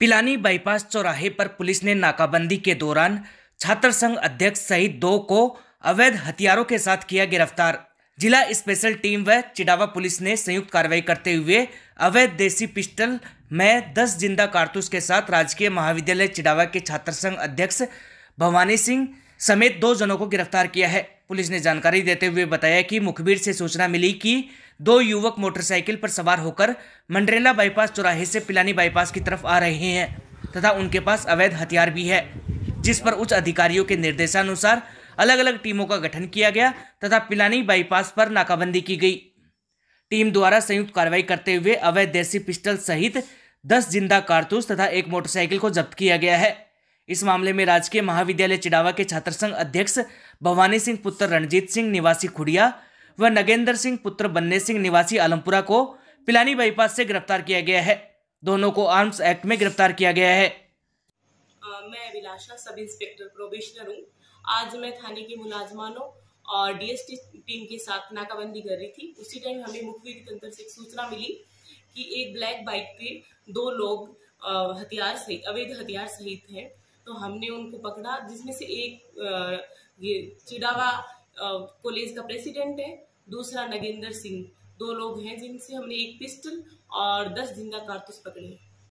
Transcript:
Pilani bypass चौराहे पर police ने नाकाबंदी के दौरान छात्र संघ अध्यक्ष सहित दो को अवैध हथियारों के साथ किया गिरफ्तार जिला स्पेशल टीम व चिडावा पुलिस ने संयुक्त कार्रवाई करते हुए अवैध देसी पिस्टल में दस जिंदा कारतूस के साथ राजकीय महाविद्यालय चिडावा के छात्र संघ अध्यक्ष भवानी सिंह समेत दो जनों को गिरफ्तार किया है पुलिस ने जानकारी देते हुए बताया कि मुखबिर से सूचना मिली कि दो युवक मोटरसाइकिल पर सवार होकर मंडरेला बाईपास चौराहे से पिलानी बाईपास की तरफ आ रहे हैं तथा उनके पास अवैध हथियार भी है जिस पर उच्च अधिकारियों के निर्देशानुसार अलग अलग टीमों का गठन किया गया तथा पिलानी बाईपास पर नाकाबंदी की गई टीम द्वारा संयुक्त कार्रवाई करते हुए अवैध देसी पिस्टल सहित दस जिंदा कारतूस तथा एक मोटरसाइकिल को जब्त किया गया है इस मामले में राजकीय महाविद्यालय चिड़ावा के छात्र संघ अध्यक्ष भवानी सिंह पुत्र रणजीत सिंह निवासी खुड़िया व नगेंद्र सिंह पुत्र बन्ने सिंह निवासी आलमपुरा को पिलानी बाईपास से गिरफ्तार किया गया है दोनों को आर्म्स एक्ट में गिरफ्तार किया गया है मैं अभिलाषा सब इंस्पेक्टर प्रोबेशनर हूँ आज मैं थाने के मुलाजमानों और डीएसटी टीम के साथ नाकाबंदी कर रही थी उसी टाइम हमें मुखबिरी तंत्र से सूचना मिली कि एक ब्लैक बाइक पे दो लोग हथियार सहित अवैध हथियार सहित हैं तो हमने उनको पकड़ा जिसमें से एक ये चिड़ावा कॉलेज का प्रेसिडेंट है दूसरा नगेंद्र सिंह दो लोग हैं जिनसे हमने एक पिस्टल और दस जिंदा कारतूस पकड़े